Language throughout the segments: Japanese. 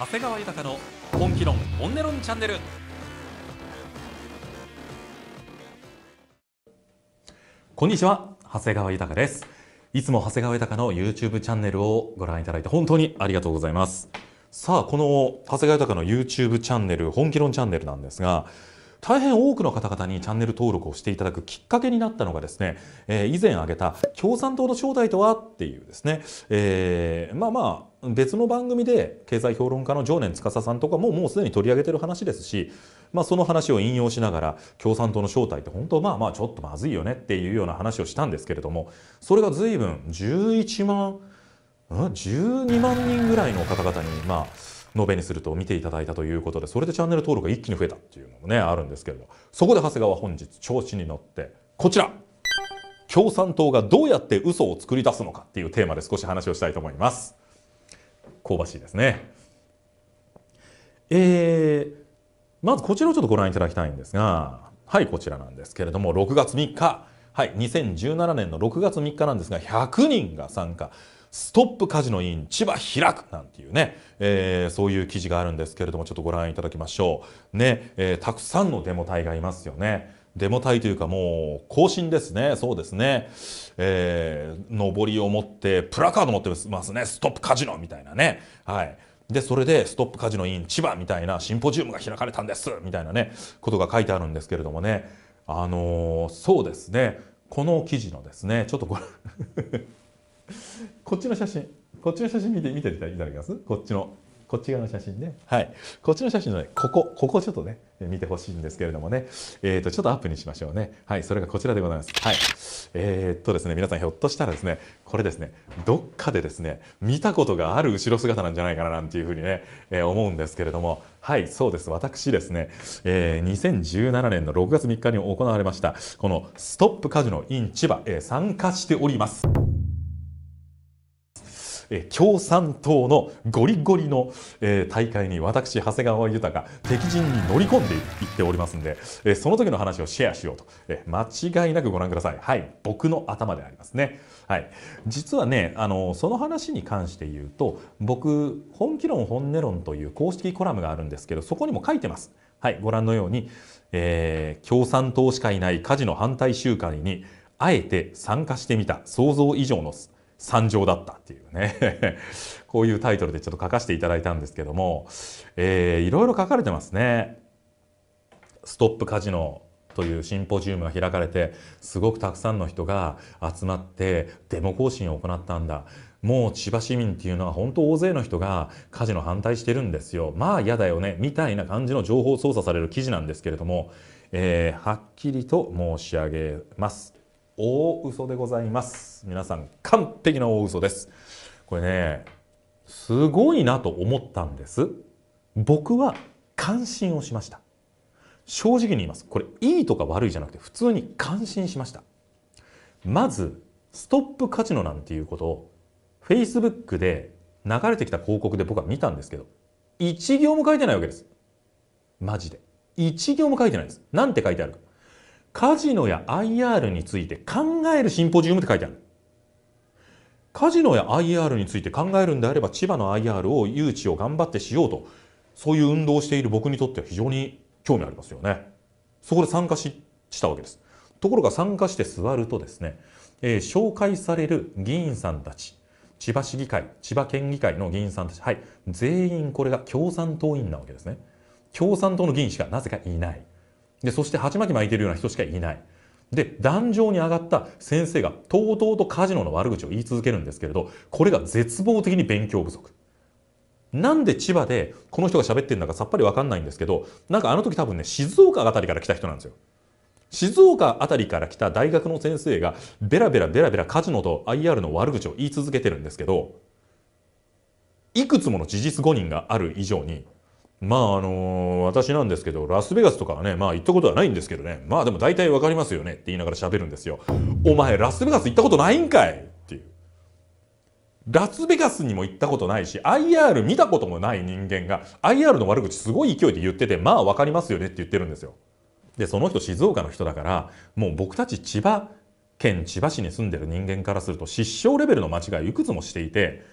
長谷川豊の本気論本音論チャンネルこんにちは長谷川豊ですいつも長谷川豊の YouTube チャンネルをご覧いただいて本当にありがとうございますさあこの長谷川豊の YouTube チャンネル本気論チャンネルなんですが大変多くの方々にチャンネル登録をしていただくきっかけになったのがですね、えー、以前挙げた共産党の正体とはっていうですね、えー、まあまあ別の番組で経済評論家の常年司さんとかももうすでに取り上げてる話ですし、まあ、その話を引用しながら共産党の正体って本当まあまあちょっとまずいよねっていうような話をしたんですけれどもそれが随分11万12万人ぐらいの方々にまあべにすると見ていただいたということでそれでチャンネル登録が一気に増えたっていうのもねあるんですけれどそこで長谷川本日調子に乗ってこちら共産党がどうやって嘘を作り出すのかっていうテーマで少し話をしたいと思います。香ばしいですね。えー、まずこちらをちょっとご覧いただきたいんですが、はい、こちらなんですけれども、6月3日、はい、2017年の6月3日なんですが、100人が参加。ストップカジノイン千葉開くなんていうね、えー、そういう記事があるんですけれどもちょっとご覧いただきましょうね、えー、たくさんのデモ隊がいますよねデモ隊というかもう、更新ですね。そうですね。えー、上りを持って、プラカード持ってますね。ストップカジノみたいなね。はい。で、それで、ストップカジノイン千葉みたいなシンポジウムが開かれたんですみたいなね、ことが書いてあるんですけれどもね。あのー、そうですね。この記事のですね、ちょっとこれ こっちの写真、こっちの写真見て、見ていただけますこっちの。こっち側の写真ね。はい。こっちの写真のね、ここ、ここちょっとね、見てほしいんですけれどもね。えっ、ー、と、ちょっとアップにしましょうね。はい、それがこちらでございます。はい。えー、っとですね、皆さんひょっとしたらですね、これですね、どっかでですね、見たことがある後ろ姿なんじゃないかななんていうふうにね、えー、思うんですけれども、はい、そうです。私ですね、えー、2017年の6月3日に行われました、このストップカジノイン千葉、えー、参加しております。共産党のゴリゴリの、大会に私長谷川豊が敵陣に乗り込んでいっておりますんで、その時の話をシェアしようと、間違いなくご覧くださいはい僕の頭でありますねはい実はねあのその話に関して言うと僕本気論本音論という公式コラムがあるんですけどそこにも書いてますはいご覧のように、えー、共産党しかいない家事の反対集会にあえて参加してみた想像以上の惨状だったっていうね こういうタイトルでちょっと書かせていただいたんですけども、えー、いろいろ書かれてますね。ストップカジノというシンポジウムが開かれてすごくたくさんの人が集まってデモ行進を行ったんだもう千葉市民っていうのは本当大勢の人がカジノ反対してるんですよまあ嫌だよねみたいな感じの情報操作される記事なんですけれども、えー、はっきりと申し上げます。大嘘でございます皆さん完璧な大嘘ですこれねすごいなと思ったんです僕は感心をしました正直に言いますこれいいとか悪いじゃなくて普通に感心しましたまずストップカジノなんていうことを Facebook で流れてきた広告で僕は見たんですけど1行も書いてないわけですマジで1行も書いてないですなんて書いてあるかカジノや IR について考えるシンポジウムって書いてある。カジノや IR について考えるんであれば千葉の IR を誘致を頑張ってしようとそういう運動をしている僕にとっては非常に興味ありますよね。そこで参加ししたわけです。ところが参加して座るとですね、えー、紹介される議員さんたち千葉市議会千葉県議会の議員さんたちはい全員これが共産党員なわけですね。共産党の議員しかなぜかいない。で、そして鉢巻き巻いてるような人しかいない。で、壇上に上がった先生がとうとうとカジノの悪口を言い続けるんですけれど、これが絶望的に勉強不足。なんで千葉でこの人が喋ってるんだかさっぱりわかんないんですけど、なんかあの時多分ね、静岡あたりから来た人なんですよ。静岡あたりから来た大学の先生がベラベラベラベラカジノと IR の悪口を言い続けてるんですけど、いくつもの事実誤認がある以上に、まああの私なんですけどラスベガスとかはねまあ行ったことはないんですけどねまあでも大体わかりますよねって言いながら喋るんですよお前ラスベガス行ったことないんかいっていうラスベガスにも行ったことないし IR 見たこともない人間が IR の悪口すごい勢いで言っててまあわかりますよねって言ってるんですよでその人静岡の人だからもう僕たち千葉県千葉市に住んでる人間からすると失笑レベルの間違いいくつもしていて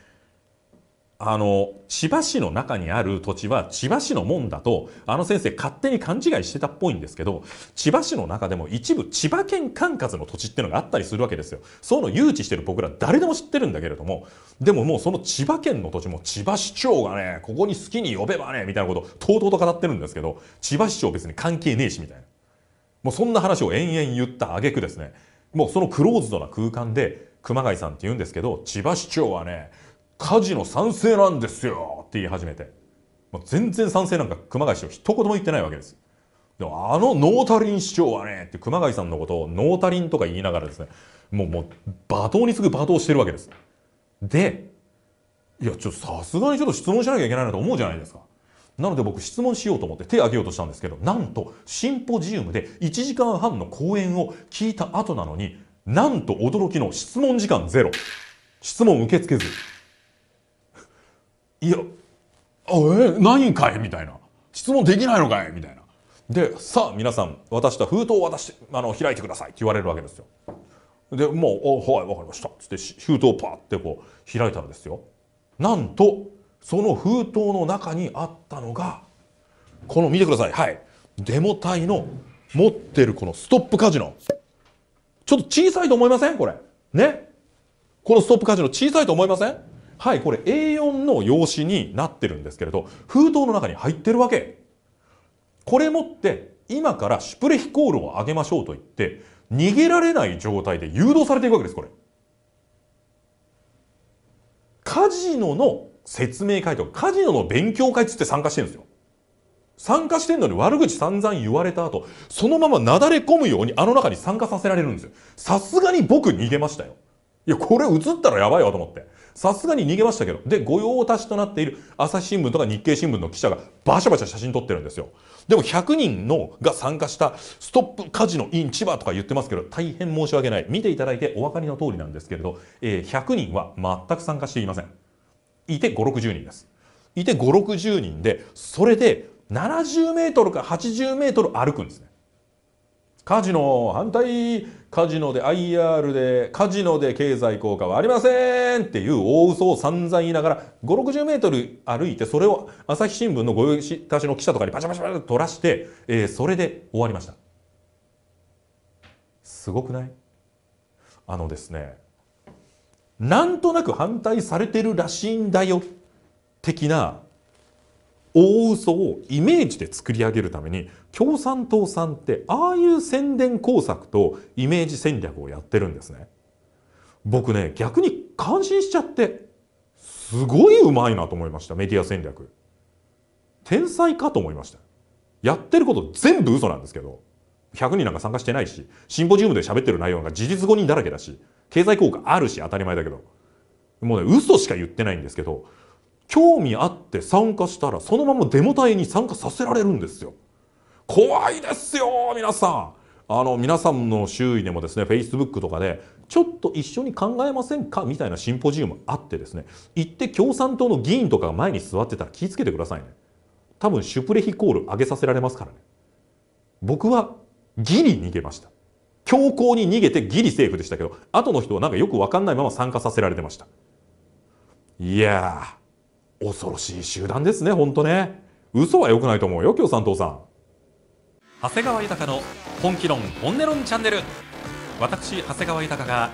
あの、千葉市の中にある土地は千葉市のもんだと、あの先生勝手に勘違いしてたっぽいんですけど、千葉市の中でも一部千葉県管轄の土地ってのがあったりするわけですよ。そういうの誘致してる僕ら誰でも知ってるんだけれども、でももうその千葉県の土地も千葉市長がね、ここに好きに呼べばね、みたいなこととうとうと語ってるんですけど、千葉市長別に関係ねえし、みたいな。もうそんな話を延々言った挙句ですね、もうそのクローズドな空間で、熊谷さんって言うんですけど、千葉市長はね、カジノ賛成なんですよって言い始めて、全然賛成なんか熊谷市長一言も言ってないわけです。でもあのノータリン市長はねって熊谷さんのことをノータリンとか言いながらですね、もうもう罵倒に次ぐ罵倒してるわけです。で、いや、ちょっとさすがにちょっと質問しなきゃいけないなと思うじゃないですか。なので僕質問しようと思って手を挙げようとしたんですけど、なんとシンポジウムで1時間半の講演を聞いた後なのに、なんと驚きの質問時間ゼロ。質問受け付けず。いや、え、ないんかいみたいな。質問できないのかいみたいな。で、さあ皆さん、私と封筒を渡しあの、開いてくださいって言われるわけですよ。で、もう、おはい、わかりました。つって、封筒をパーってこう、開いたらですよ。なんと、その封筒の中にあったのが、この見てください。はい。デモ隊の持ってるこのストップカジノ。ちょっと小さいと思いませんこれ。ね。このストップカジノ小さいと思いませんはい、これ A4 の用紙になってるんですけれど、封筒の中に入ってるわけ。これ持って、今からシュプレヒコールを上げましょうと言って、逃げられない状態で誘導されていくわけです、これ。カジノの説明会とか、カジノの勉強会つって参加してるんですよ。参加してんのに悪口散々言われた後、そのままなだれ込むようにあの中に参加させられるんですよ。さすがに僕逃げましたよ。いや、これ映ったらやばいわと思って。さすがに逃げましたけど。で、御用達となっている朝日新聞とか日経新聞の記者がバシャバシャ写真撮ってるんですよ。でも100人のが参加したストップカジノイン千葉とか言ってますけど、大変申し訳ない。見ていただいてお分かりの通りなんですけれど、えー、100人は全く参加していません。いて5、60人です。いて5、60人で、それで70メートルか80メートル歩くんですね。カジノ反対カジノで IR でカジノで経済効果はありませんっていう大嘘を散々言いながら5、60メートル歩いてそれを朝日新聞のご用意たしの記者とかにパチャパチャパチャと取らして、えー、それで終わりました。すごくないあのですね、なんとなく反対されてるらしいんだよ的な大嘘をイメージで作り上げるために共産党さんってああいう宣伝工作とイメージ戦略をやってるんですね。僕ね逆に感心しちゃってすごいうまいなと思いましたメディア戦略。天才かと思いました。やってること全部嘘なんですけど100人なんか参加してないしシンポジウムで喋ってる内容が事実誤認だらけだし経済効果あるし当たり前だけどもうね嘘しか言ってないんですけど興味あって参加したらそのままデモ隊に参加させられるんですよ怖いですよ皆さんあの皆さんの周囲でもですね Facebook とかでちょっと一緒に考えませんかみたいなシンポジウムあってですね行って共産党の議員とかが前に座ってたら気をつけてくださいね多分シュプレヒコール上げさせられますからね僕はギリ逃げました強硬に逃げてギリセーフでしたけど後の人はなんかよく分かんないまま参加させられてましたいや恐ろしい集団ですね本当ね嘘は良くないと思うよ共産党さん長谷川豊の本気論本音論チャンネル私長谷川豊が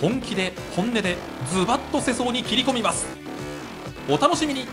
本気で本音でズバッと世相に切り込みますお楽しみに